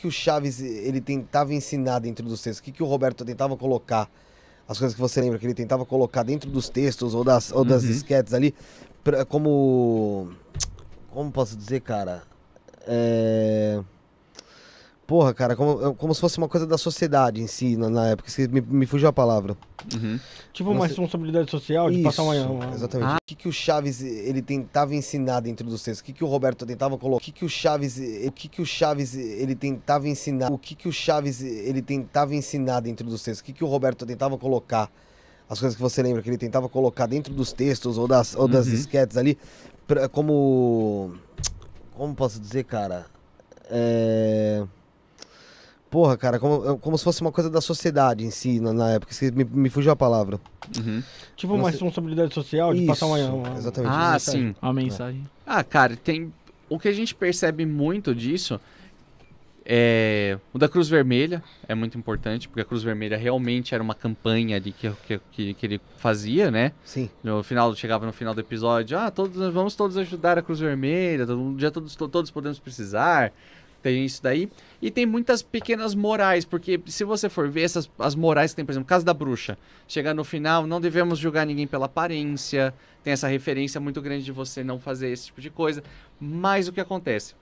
que o Chaves ele tentava ensinar dentro dos textos? O que, que o Roberto tentava colocar? As coisas que você lembra que ele tentava colocar dentro dos textos ou das, ou das uhum. esquetes ali, pra, como. Como posso dizer, cara? É porra, cara, como, como se fosse uma coisa da sociedade em si, na, na época. Me, me fugiu a palavra. Uhum. Tipo uma responsabilidade social de isso, passar amanhã. Uma... Exatamente. Ah. O que, que o Chaves ele tentava ensinar dentro do senso? O que, que o Roberto tentava colocar? O que, que o Chaves, o que, que o Chaves ele tentava ensinar? O que, que o Chaves ele tentava ensinar dentro do senso? O que, que o Roberto tentava colocar? As coisas que você lembra que ele tentava colocar dentro dos textos ou das, ou das uhum. esquetes ali, pra, como como posso dizer, cara? É... Porra, cara, como, é como se fosse uma coisa da sociedade em si, na, na época. Me, me fugiu a palavra. Uhum. Tipo uma responsabilidade social de isso, passar amanhã. uma... Exatamente. Ah, sim. A mensagem. Ah, cara, tem... O que a gente percebe muito disso é... O da Cruz Vermelha é muito importante, porque a Cruz Vermelha realmente era uma campanha de que, que, que ele fazia, né? Sim. No final, chegava no final do episódio, ah, todos, vamos todos ajudar a Cruz Vermelha, todo, um dia todos, todos podemos precisar tem isso daí. E tem muitas pequenas morais, porque se você for ver essas as morais que tem, por exemplo, Casa da Bruxa. Chegar no final, não devemos julgar ninguém pela aparência. Tem essa referência muito grande de você não fazer esse tipo de coisa. Mas o que acontece?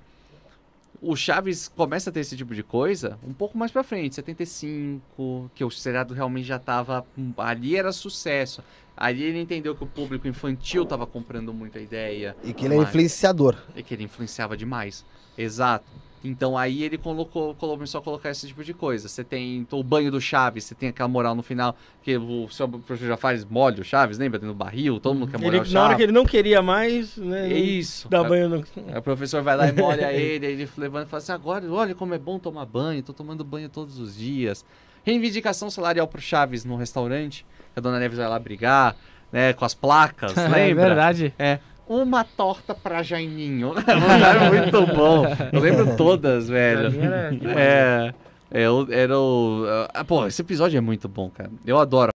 O Chaves começa a ter esse tipo de coisa um pouco mais pra frente, 75, que o seriado realmente já tava. Ali era sucesso. Ali ele entendeu que o público infantil tava comprando muita ideia. E que ele é influenciador. E que ele influenciava demais. Exato. Então aí ele colocou, começou a colocar esse tipo de coisa. Você tem então, o banho do Chaves, você tem aquela moral no final, que o seu professor já faz molho o Chaves, lembra? No barril, todo mundo quer molhar ele, o Chaves. Na hora que ele não queria mais, né? Isso. Dá banho no... O professor vai lá e molha ele, aí ele levanta e fala assim, agora olha como é bom tomar banho, tô tomando banho todos os dias. Reivindicação salarial pro Chaves no restaurante, que a dona Neves vai lá brigar, né? Com as placas, é lembra? É verdade. É uma torta pra Jaiminho. muito bom. Eu lembro todas, velho. Era... É, é, eu, era o. Ah, pô, esse episódio é muito bom, cara. Eu adoro.